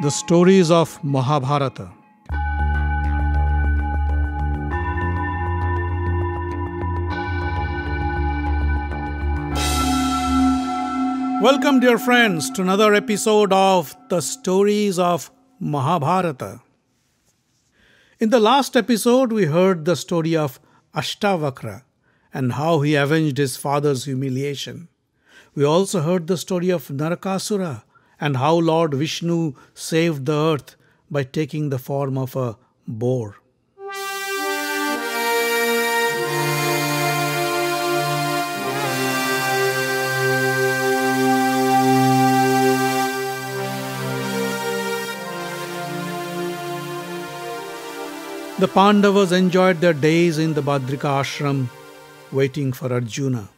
the stories of Mahabharata. Welcome, dear friends, to another episode of The Stories of Mahabharata. In the last episode, we heard the story of Ashtavakra and how he avenged his father's humiliation. We also heard the story of Narakasura and how Lord Vishnu saved the earth by taking the form of a boar. The Pandavas enjoyed their days in the Badrika ashram waiting for Arjuna.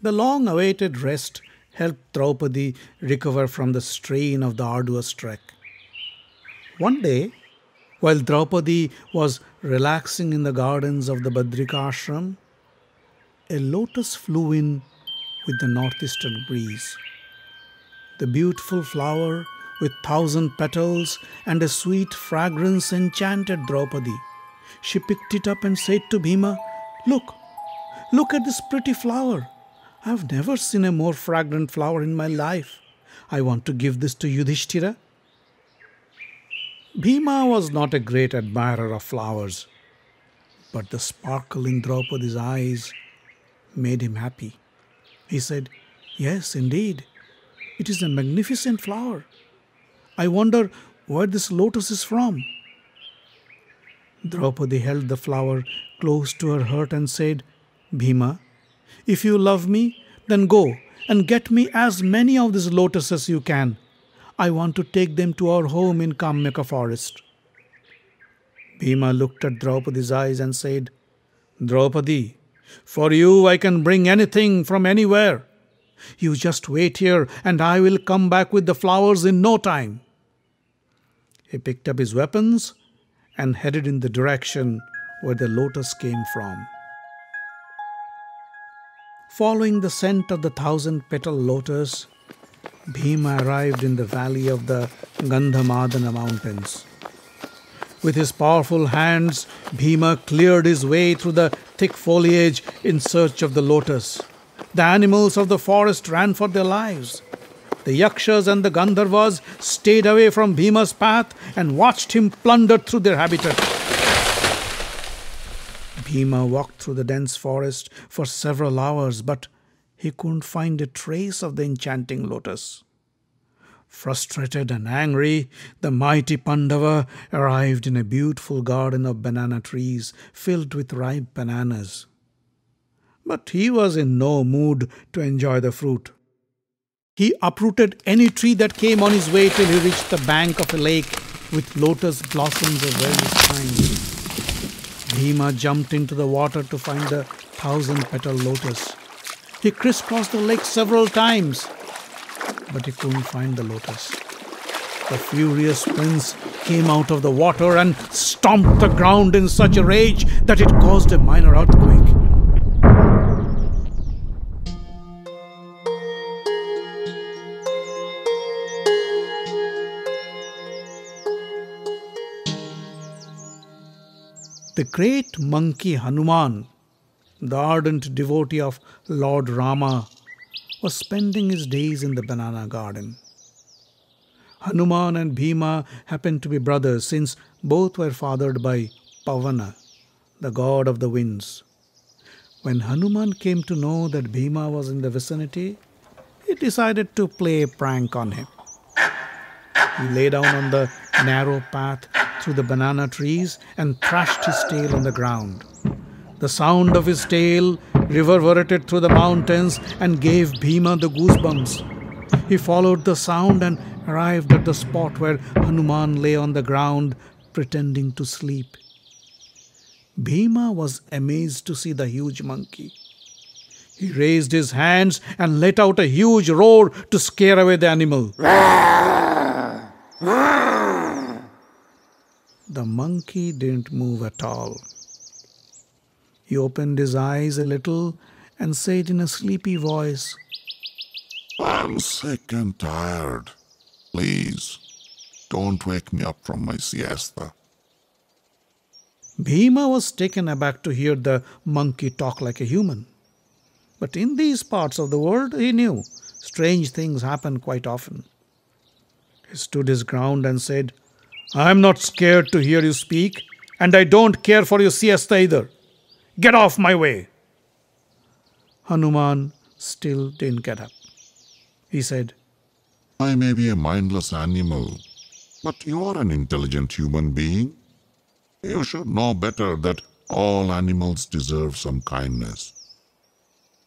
The long awaited rest helped Draupadi recover from the strain of the arduous trek. One day, while Draupadi was relaxing in the gardens of the Badrika ashram, a lotus flew in with the northeastern breeze. The beautiful flower with thousand petals and a sweet fragrance enchanted Draupadi. She picked it up and said to Bhima, Look, look at this pretty flower. I've never seen a more fragrant flower in my life. I want to give this to Yudhishthira. Bhima was not a great admirer of flowers, but the sparkle in Draupadi's eyes made him happy. He said, Yes, indeed, it is a magnificent flower. I wonder where this lotus is from. Draupadi held the flower close to her heart and said, Bhima, if you love me, then go and get me as many of these lotuses you can. I want to take them to our home in Kamyaka forest. Bhima looked at Draupadi's eyes and said, Draupadi, for you I can bring anything from anywhere. You just wait here and I will come back with the flowers in no time. He picked up his weapons and headed in the direction where the lotus came from. Following the scent of the thousand petal lotus, Bhima arrived in the valley of the Gandhamadana mountains. With his powerful hands, Bhima cleared his way through the thick foliage in search of the lotus. The animals of the forest ran for their lives. The Yakshas and the Gandharvas stayed away from Bhima's path and watched him plunder through their habitat. Bhima walked through the dense forest for several hours, but he couldn't find a trace of the enchanting lotus. Frustrated and angry, the mighty Pandava arrived in a beautiful garden of banana trees filled with ripe bananas. But he was in no mood to enjoy the fruit. He uprooted any tree that came on his way till he reached the bank of a lake with lotus blossoms of various kinds. Bhima jumped into the water to find the thousand petal lotus. He crisscrossed the lake several times, but he couldn't find the lotus. The furious prince came out of the water and stomped the ground in such a rage that it caused a minor earthquake. the great monkey Hanuman, the ardent devotee of Lord Rama, was spending his days in the banana garden. Hanuman and Bhima happened to be brothers since both were fathered by Pavana, the god of the winds. When Hanuman came to know that Bhima was in the vicinity, he decided to play a prank on him. He lay down on the narrow path through the banana trees and thrashed his tail on the ground. The sound of his tail reverberated through the mountains and gave Bhima the goosebumps. He followed the sound and arrived at the spot where Hanuman lay on the ground pretending to sleep. Bhima was amazed to see the huge monkey. He raised his hands and let out a huge roar to scare away the animal. The monkey didn't move at all. He opened his eyes a little and said in a sleepy voice, I'm sick and tired. Please, don't wake me up from my siesta. Bhima was taken aback to hear the monkey talk like a human. But in these parts of the world, he knew strange things happen quite often. He stood his ground and said, I'm not scared to hear you speak, and I don't care for your siesta either. Get off my way. Hanuman still didn't get up. He said, I may be a mindless animal, but you are an intelligent human being. You should know better that all animals deserve some kindness.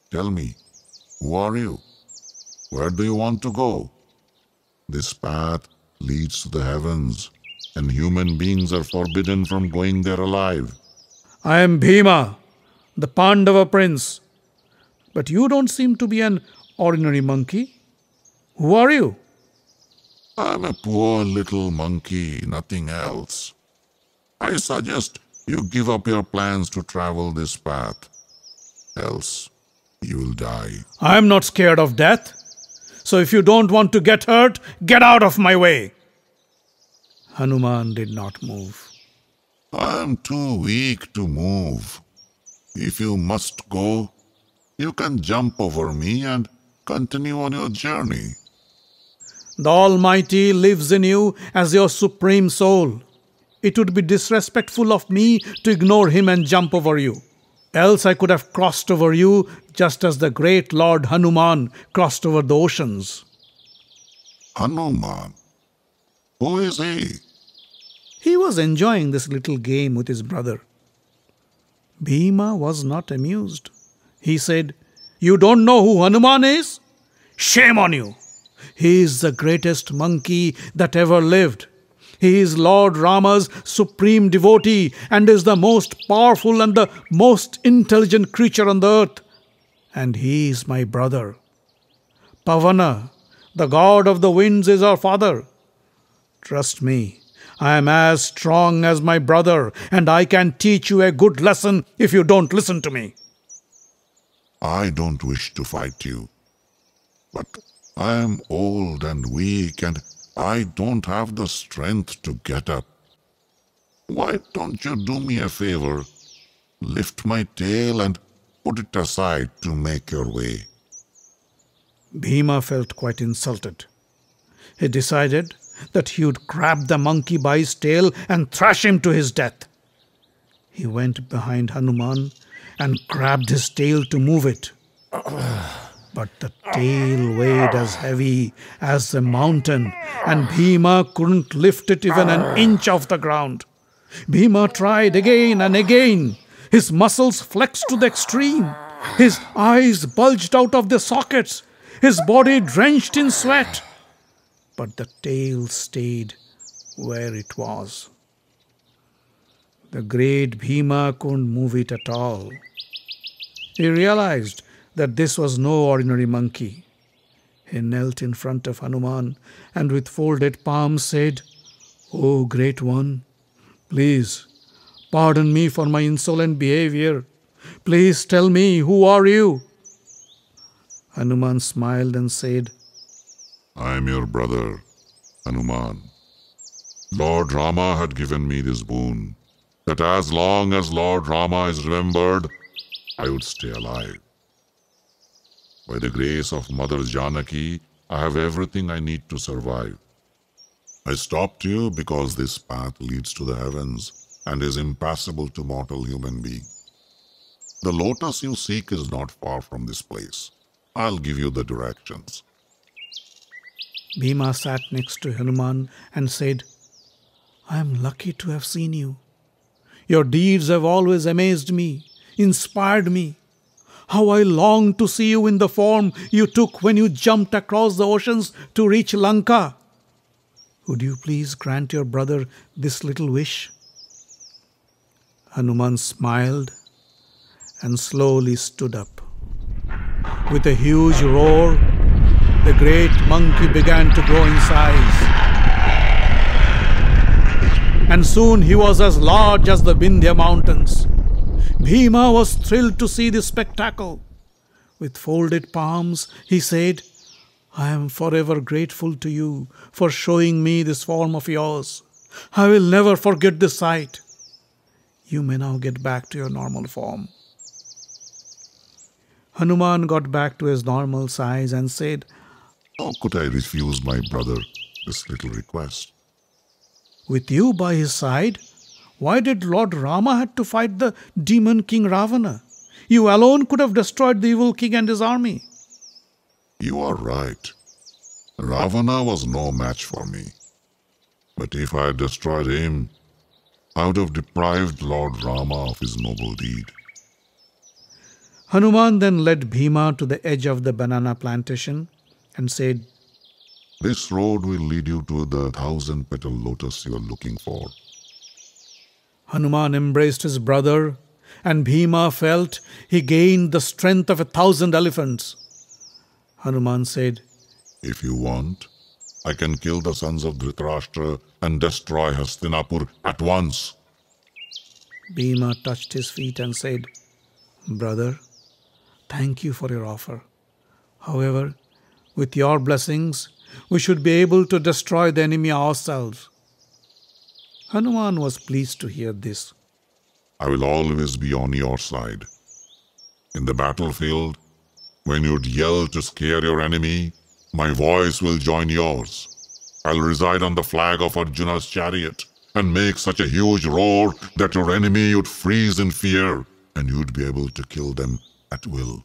Tell me, who are you? Where do you want to go? This path leads to the heavens and human beings are forbidden from going there alive. I am Bhima, the Pandava prince. But you don't seem to be an ordinary monkey. Who are you? I'm a poor little monkey, nothing else. I suggest you give up your plans to travel this path. Else, you will die. I am not scared of death. So if you don't want to get hurt, get out of my way. Hanuman did not move. I am too weak to move. If you must go, you can jump over me and continue on your journey. The Almighty lives in you as your supreme soul. It would be disrespectful of me to ignore him and jump over you. Else I could have crossed over you just as the great Lord Hanuman crossed over the oceans. Hanuman? Who is he? He was enjoying this little game with his brother. Bhima was not amused. He said, You don't know who Hanuman is? Shame on you! He is the greatest monkey that ever lived. He is Lord Rama's supreme devotee and is the most powerful and the most intelligent creature on the earth. And he is my brother. Pavana, the god of the winds, is our father. Trust me, I am as strong as my brother, and I can teach you a good lesson if you don't listen to me. I don't wish to fight you, but I am old and weak, and I don't have the strength to get up. Why don't you do me a favor? Lift my tail and put it aside to make your way. Bhima felt quite insulted. He decided that he would grab the monkey by his tail and thrash him to his death. He went behind Hanuman and grabbed his tail to move it. But the tail weighed as heavy as a mountain, and Bhima couldn't lift it even an inch off the ground. Bhima tried again and again. His muscles flexed to the extreme. His eyes bulged out of their sockets. His body drenched in sweat but the tail stayed where it was. The great Bhima couldn't move it at all. He realized that this was no ordinary monkey. He knelt in front of Hanuman and with folded palms said, O oh, great one, please pardon me for my insolent behavior. Please tell me, who are you? Hanuman smiled and said, I am your brother, Hanuman. Lord Rama had given me this boon, that as long as Lord Rama is remembered, I would stay alive. By the grace of Mother Janaki, I have everything I need to survive. I stopped you because this path leads to the heavens and is impassable to mortal human being. The lotus you seek is not far from this place. I'll give you the directions. Bhima sat next to Hanuman and said, I am lucky to have seen you. Your deeds have always amazed me, inspired me. How I long to see you in the form you took when you jumped across the oceans to reach Lanka. Would you please grant your brother this little wish? Hanuman smiled and slowly stood up. With a huge roar, the great monkey began to grow in size. And soon he was as large as the Vindhya mountains. Bhima was thrilled to see this spectacle. With folded palms, he said, I am forever grateful to you for showing me this form of yours. I will never forget this sight. You may now get back to your normal form. Hanuman got back to his normal size and said, how could I refuse my brother this little request? With you by his side, why did Lord Rama have to fight the demon king Ravana? You alone could have destroyed the evil king and his army. You are right. Ravana was no match for me. But if I had destroyed him, I would have deprived Lord Rama of his noble deed. Hanuman then led Bhima to the edge of the banana plantation and said, This road will lead you to the thousand petal lotus you are looking for. Hanuman embraced his brother, and Bhima felt he gained the strength of a thousand elephants. Hanuman said, If you want, I can kill the sons of Dhritarashtra and destroy Hastinapur at once. Bhima touched his feet and said, Brother, thank you for your offer. However, with your blessings, we should be able to destroy the enemy ourselves. Hanuman was pleased to hear this. I will always be on your side. In the battlefield, when you'd yell to scare your enemy, my voice will join yours. I'll reside on the flag of Arjuna's chariot and make such a huge roar that your enemy would freeze in fear and you'd be able to kill them at will.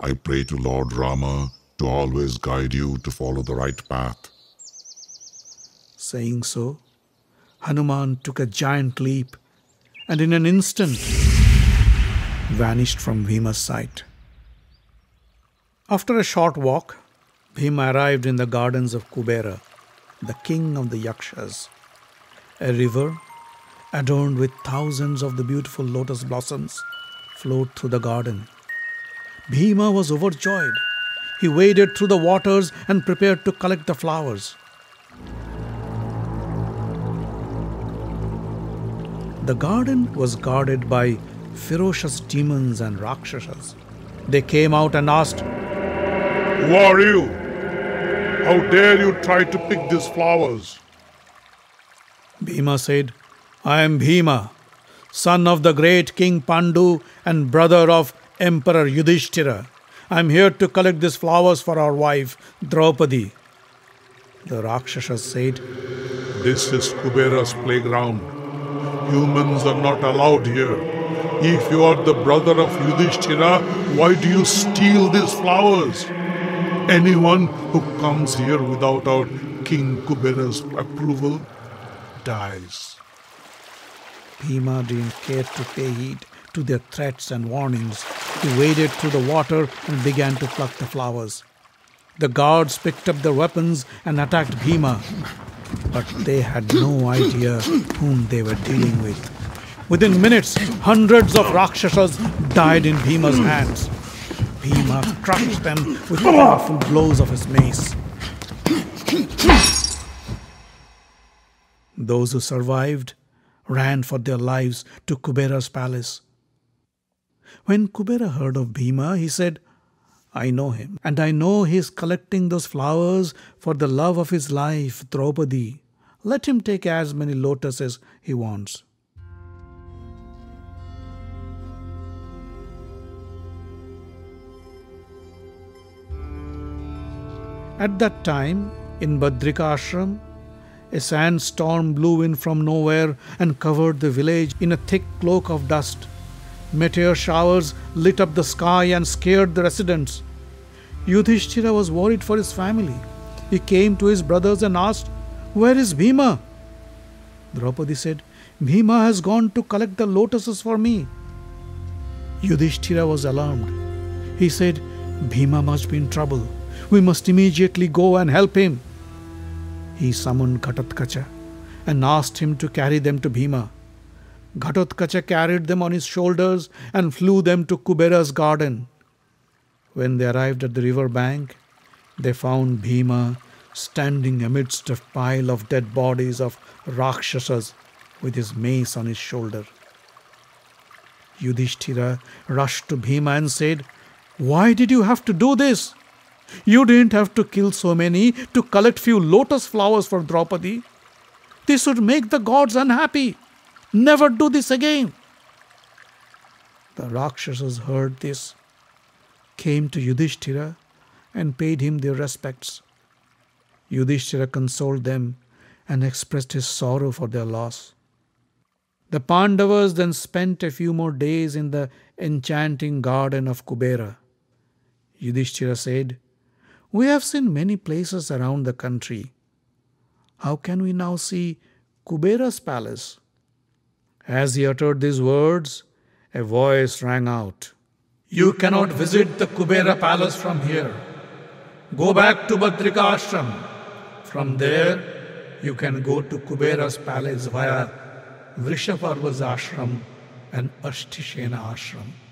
I pray to Lord Rama to always guide you to follow the right path. Saying so, Hanuman took a giant leap and in an instant vanished from Bhima's sight. After a short walk, Bhima arrived in the gardens of Kubera, the king of the Yakshas, a river adorned with thousands of the beautiful lotus blossoms flowed through the garden. Bhima was overjoyed he waded through the waters and prepared to collect the flowers. The garden was guarded by ferocious demons and Rakshasas. They came out and asked, Who are you? How dare you try to pick these flowers? Bhima said, I am Bhima, son of the great king Pandu and brother of Emperor Yudhishthira. I am here to collect these flowers for our wife, Draupadi. The Rakshasa said, This is Kubera's playground. Humans are not allowed here. If you are the brother of Yudhishthira, why do you steal these flowers? Anyone who comes here without our King Kubera's approval dies. Bhima didn't care to pay heed to their threats and warnings he waded through the water and began to pluck the flowers. The guards picked up their weapons and attacked Bhima, but they had no idea whom they were dealing with. Within minutes, hundreds of Rakshasas died in Bhima's hands. Bhima crushed them with powerful blows of his mace. Those who survived ran for their lives to Kubera's palace. When Kubera heard of Bhima, he said, I know him, and I know he is collecting those flowers for the love of his life, Draupadi. Let him take as many lotuses he wants. At that time, in Badrika ashram, a sandstorm blew in from nowhere and covered the village in a thick cloak of dust. Meteor showers lit up the sky and scared the residents. Yudhishthira was worried for his family. He came to his brothers and asked, Where is Bhima? Draupadi said, Bhima has gone to collect the lotuses for me. Yudhishthira was alarmed. He said, Bhima must be in trouble. We must immediately go and help him. He summoned Katatkacha and asked him to carry them to Bhima. Ghatotkacha carried them on his shoulders and flew them to Kubera's garden. When they arrived at the river bank, they found Bhima standing amidst a pile of dead bodies of Rakshasas with his mace on his shoulder. Yudhishthira rushed to Bhima and said, Why did you have to do this? You didn't have to kill so many to collect few lotus flowers for Draupadi. This would make the gods unhappy. Never do this again. The Rakshasas heard this, came to Yudhishthira, and paid him their respects. Yudhishthira consoled them and expressed his sorrow for their loss. The Pandavas then spent a few more days in the enchanting garden of Kubera. Yudhishthira said, We have seen many places around the country. How can we now see Kubera's palace? As he uttered these words, a voice rang out You cannot visit the Kubera palace from here. Go back to Badrika ashram. From there, you can go to Kubera's palace via Vrishaparva's ashram and Ashtishena ashram.